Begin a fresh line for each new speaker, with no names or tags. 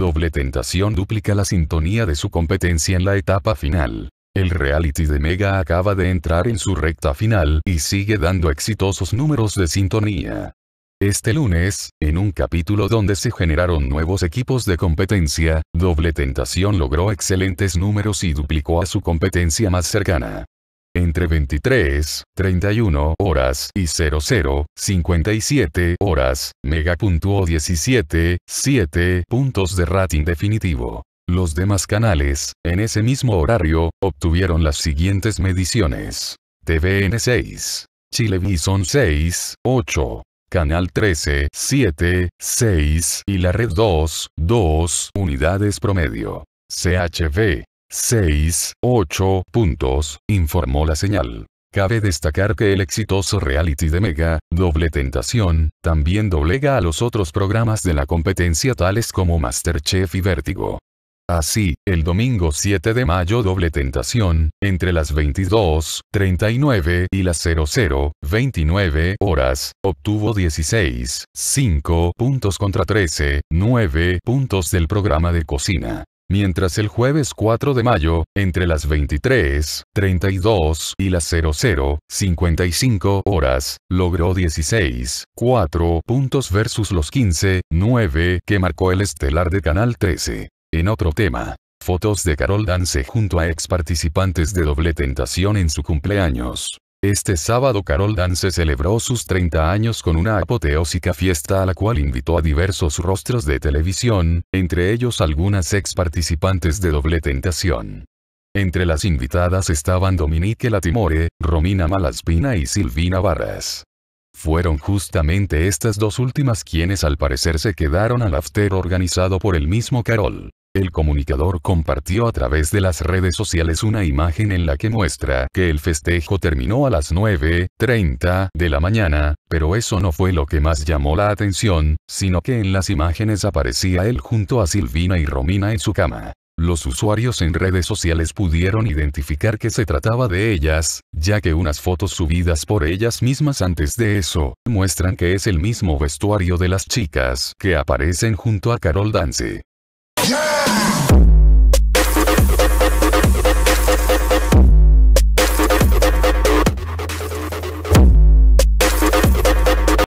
Doble Tentación duplica la sintonía de su competencia en la etapa final. El reality de Mega acaba de entrar en su recta final y sigue dando exitosos números de sintonía. Este lunes, en un capítulo donde se generaron nuevos equipos de competencia, Doble Tentación logró excelentes números y duplicó a su competencia más cercana entre 23, 31 horas y 00, 57 horas, Mega puntuó 17, 7 puntos de rating definitivo. Los demás canales, en ese mismo horario, obtuvieron las siguientes mediciones. TVN 6. Chilevisión 6, 8. Canal 13, 7, 6 y la red 2, 2 unidades promedio. CHV 6, 8 puntos, informó la señal. Cabe destacar que el exitoso reality de Mega, Doble Tentación, también doblega a los otros programas de la competencia tales como Masterchef y Vértigo. Así, el domingo 7 de mayo Doble Tentación, entre las 22, 39 y las 00, 29 horas, obtuvo 16, 5 puntos contra 13, 9 puntos del programa de cocina mientras el jueves 4 de mayo, entre las 23, 32 y las 00, 55 horas, logró 16, 4 puntos versus los 15, 9 que marcó el estelar de Canal 13. En otro tema, fotos de Carol Dance junto a ex participantes de Doble Tentación en su cumpleaños. Este sábado Carol se celebró sus 30 años con una apoteósica fiesta a la cual invitó a diversos rostros de televisión, entre ellos algunas ex participantes de Doble Tentación. Entre las invitadas estaban Dominique Latimore, Romina Malaspina y Silvina Barras. Fueron justamente estas dos últimas quienes al parecer se quedaron al after organizado por el mismo Carol. El comunicador compartió a través de las redes sociales una imagen en la que muestra que el festejo terminó a las 9.30 de la mañana, pero eso no fue lo que más llamó la atención, sino que en las imágenes aparecía él junto a Silvina y Romina en su cama. Los usuarios en redes sociales pudieron identificar que se trataba de ellas, ya que unas fotos subidas por ellas mismas antes de eso, muestran que es el mismo vestuario de las chicas que aparecen junto a Carol Dance. Yeah!